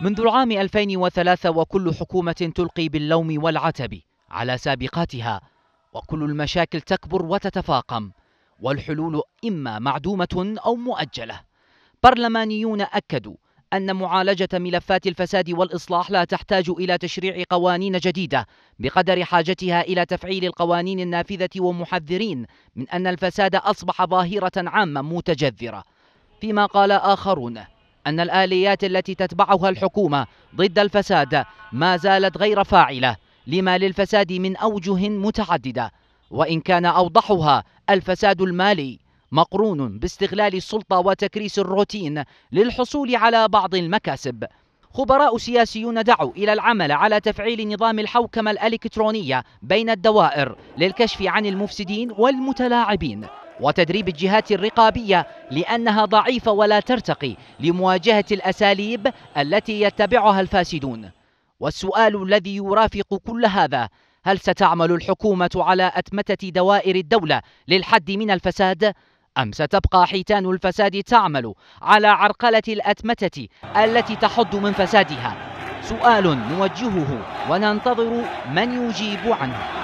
منذ العام 2003 وكل حكومة تلقي باللوم والعتب على سابقاتها وكل المشاكل تكبر وتتفاقم والحلول إما معدومة أو مؤجلة برلمانيون أكدوا أن معالجة ملفات الفساد والإصلاح لا تحتاج إلى تشريع قوانين جديدة بقدر حاجتها إلى تفعيل القوانين النافذة ومحذرين من أن الفساد أصبح ظاهرة عامة متجذرة فيما قال آخرون أن الآليات التي تتبعها الحكومة ضد الفساد ما زالت غير فاعلة لما للفساد من أوجه متعددة وإن كان أوضحها الفساد المالي مقرون باستغلال السلطة وتكريس الروتين للحصول على بعض المكاسب خبراء سياسيون دعوا إلى العمل على تفعيل نظام الحوكمة الإلكترونية بين الدوائر للكشف عن المفسدين والمتلاعبين وتدريب الجهات الرقابية لأنها ضعيفة ولا ترتقي لمواجهة الأساليب التي يتبعها الفاسدون والسؤال الذي يرافق كل هذا هل ستعمل الحكومة على أتمتة دوائر الدولة للحد من الفساد؟ أم ستبقى حيتان الفساد تعمل على عرقلة الأتمتة التي تحد من فسادها؟ سؤال نوجهه وننتظر من يجيب عنه